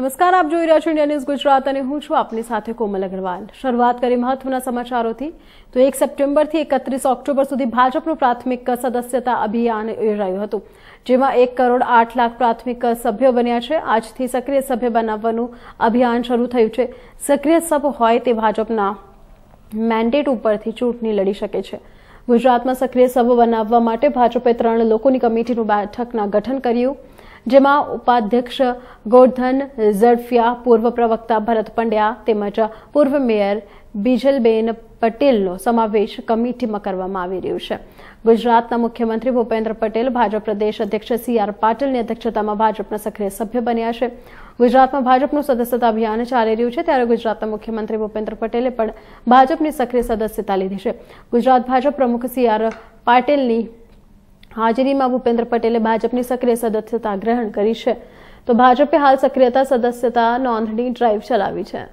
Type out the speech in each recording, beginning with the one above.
નમસ્કાર આપ જોઈ રહ્યા છો ઇન્ડિયા ન્યૂઝ ગુજરાત અને હું છું આપની સાથે કોમલ અગ્રવાલ શરૂઆત કરી મહત્વના સમાચારોથી તો એક સપ્ટેમ્બરથી એકત્રીસ ઓક્ટોબર સુધી ભાજપનું પ્રાથમિક સદસ્યતા અભિયાન યોજાયું હતું જેમાં એક કરોડ આઠ લાખ પ્રાથમિક સભ્યો બન્યા છે આજથી સક્રિય સભ્ય બનાવવાનું અભિયાન શરૂ થયું છે સક્રિય સભ્ય હોય તે ભાજપના મેન્ડેટ ઉપરથી ચૂંટણી લડી શકે છે ગુજરાતમાં સક્રિય સભ્ય બનાવવા માટે ભાજપે ત્રણ લોકોની કમિટીનું બેઠકના ગઠન કર્યું જેમાં ઉપાધ્યક્ષ ગોરધન ઝડફિયા પૂર્વ પ્રવક્તા ભરત પંડ્યા તેમજ પૂર્વ મેયર બીજલબેન પટેલનો સમાવેશ કમિટીમાં કરવામાં આવી રહ્યો છે ગુજરાતના મુખ્યમંત્રી ભૂપેન્દ્ર પટેલ ભાજપ પ્રદેશ અધ્યક્ષ સી આર પાટીલની અધ્યક્ષતામાં ભાજપના સક્રિય સભ્ય બન્યા છે ગુજરાતમાં ભાજપનું સદસ્યતા અભિયાન ચાલી રહ્યું છે ત્યારે ગુજરાતના મુખ્યમંત્રી ભૂપેન્દ્ર પટેલે પણ ભાજપની સક્રિય સદસ્યતા લીધી છે ગુજરાત ભાજપ પ્રમુખ સી આર પાટીલની હાજરીમાં ભૂપેન્દ્ર પટેલે ભાજપની સક્રિય સદસ્યતા ગ્રહણ કરી છે તો ભાજપે હાલ સક્રિયતા સદસ્યતા નોંધણી ડ્રાઈવ ચલાવી છે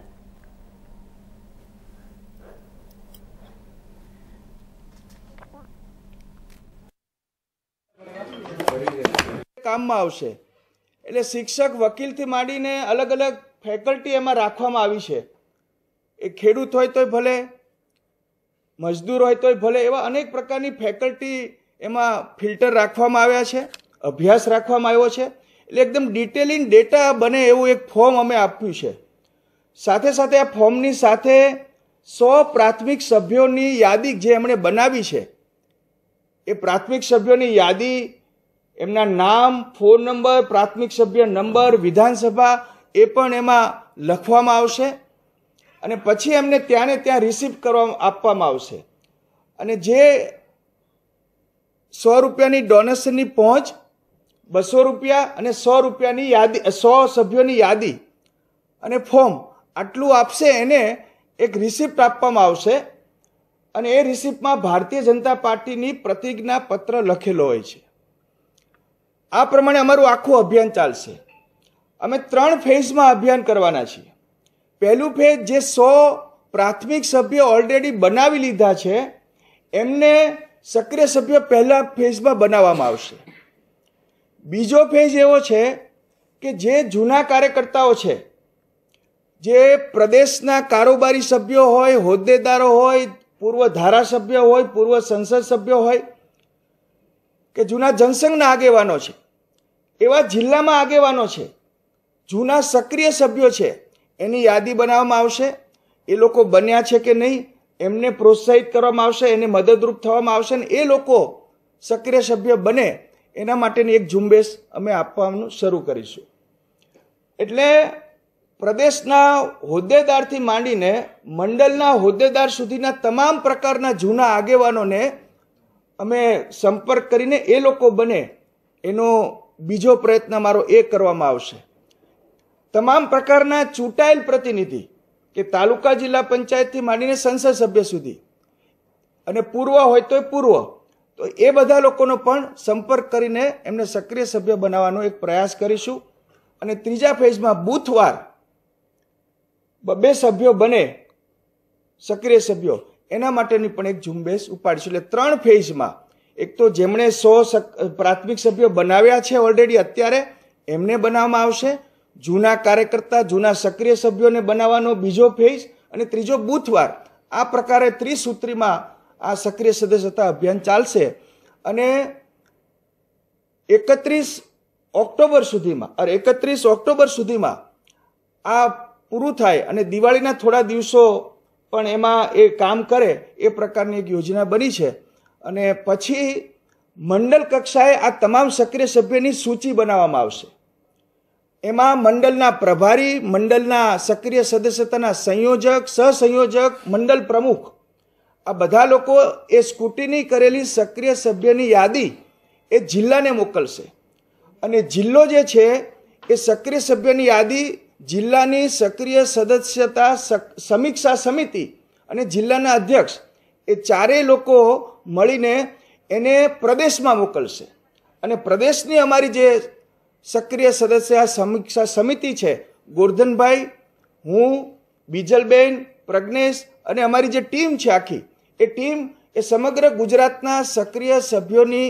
કામમાં આવશે એટલે શિક્ષક વકીલથી માંડીને અલગ અલગ ફેકલ્ટી એમાં રાખવામાં આવી છે એ ખેડૂત હોય તોય ભલે મજદૂર હોય તોય ભલે એવા અનેક પ્રકારની ફેકલ્ટી એમાં ફિલ્ટર રાખવામાં આવ્યા છે અભ્યાસ રાખવામાં આવ્યો છે એટલે એકદમ ડિટેલિંગ ડેટા બને એવું એક ફોર્મ અમે આપ્યું છે સાથે સાથે આ ફોર્મની સાથે સો પ્રાથમિક સભ્યોની યાદી જે એમણે બનાવી છે એ પ્રાથમિક સભ્યોની યાદી એમના નામ ફોન નંબર પ્રાથમિક સભ્ય નંબર વિધાનસભા એ પણ એમાં લખવામાં આવશે અને પછી એમને ત્યાંને ત્યાં રિસીવ કરવા આપવામાં આવશે અને જે સો રૂપિયાની ડોનેશનની પહોંચ બસો રૂપિયા અને સો રૂપિયાની યાદી સો સભ્યોની યાદી અને ફોર્મ આટલું આપશે એને એક રિસિપ્ટ આપવામાં આવશે અને એ રિસિપ્ટમાં ભારતીય જનતા પાર્ટીની પ્રતિજ્ઞા પત્ર લખેલો હોય છે આ પ્રમાણે અમારું આખું અભિયાન ચાલશે અમે ત્રણ ફેઝમાં અભિયાન કરવાના છીએ પહેલું ફેઝ જે સો પ્રાથમિક સભ્ય ઓલરેડી બનાવી લીધા છે એમને સક્રિય સભ્ય પહેલા ફેઝમાં બનાવવામાં આવશે બીજો ફેઝ એવો છે કે જે જૂના કાર્યકર્તાઓ છે જે પ્રદેશના કારોબારી સભ્યો હોય હોદ્દેદારો હોય પૂર્વ ધારાસભ્ય હોય પૂર્વ સંસદ સભ્ય હોય કે જૂના જનસંઘના આગેવાનો છે એવા જિલ્લામાં આગેવાનો છે જૂના સક્રિય સભ્યો છે એની યાદી બનાવવામાં આવશે એ લોકો બન્યા છે કે નહીં એમને પ્રોત્સાહિત કરવામાં આવશે એને મદદરૂપ થવામાં આવશે અને એ લોકો સક્રિય સભ્ય બને એના માટેની એક ઝુંબેશ અમે આપવાનું શરૂ કરીશું એટલે પ્રદેશના હોદ્દેદારથી માંડીને મંડળના હોદ્દેદાર સુધીના તમામ પ્રકારના જૂના આગેવાનોને અમે સંપર્ક કરીને એ લોકો બને એનો બીજો પ્રયત્ન મારો એ કરવામાં આવશે તમામ પ્રકારના ચૂંટાયેલ પ્રતિનિધિ કે તાલુકા જિલ્લા પંચાયતથી માંડીને સંસદ સભ્ય સુધી અને પૂર્વ હોય તો પૂર્વ તો એ બધા લોકોનો પણ સંપર્ક કરીને એમને સક્રિય સભ્ય બનાવવાનો એક પ્રયાસ કરીશું અને ત્રીજા ફેઝમાં બૂથવાર બે સભ્યો બને સક્રિય સભ્યો એના માટેની પણ એક ઝુંબેશ ઉપાડીશું એટલે ત્રણ ફેઝમાં એક તો જેમણે સો પ્રાથમિક સભ્યો બનાવ્યા છે ઓલરેડી અત્યારે એમને બનાવવામાં આવશે જૂના કાર્યકર્તા જૂના સક્રિય સભ્યોને બનાવવાનો બીજો ફેઝ અને ત્રીજો બુથવાર આ પ્રકારે ત્રિસૂત્રીમાં આ સક્રિય સદસ્યતા અભિયાન ચાલશે અને એકત્રીસ ઓક્ટોબર સુધીમાં અરે એકત્રીસ ઓક્ટોબર સુધીમાં આ પૂરું થાય અને દિવાળીના થોડા દિવસો પણ એમાં એ કામ કરે એ પ્રકારની એક યોજના બની છે અને પછી મંડળ કક્ષાએ આ તમામ સક્રિય સભ્યની સૂચિ બનાવવામાં આવશે એમાં મંડળના પ્રભારી મંડળના સક્રિય સદસ્યતાના સંયોજક સહસંયોજક મંડળ પ્રમુખ આ બધા લોકો એ સ્કૂટીની કરેલી સક્રિય સભ્યની યાદી એ જિલ્લાને મોકલશે અને જિલ્લો જે છે એ સક્રિય સભ્યની યાદી જિલ્લાની સક્રિય સદસ્યતા સમીક્ષા સમિતિ અને જિલ્લાના અધ્યક્ષ એ ચારેય લોકો મળીને એને પ્રદેશમાં મોકલશે અને પ્રદેશની અમારી જે સક્રિય સદસ્ય આ સમીક્ષા સમિતિ છે ગોરધનભાઈ હું બીજલબેન પ્રજ્ઞેશ અને અમારી જે ટીમ છે આખી એ ટીમ એ સમગ્ર ગુજરાતના સક્રિય સભ્યોની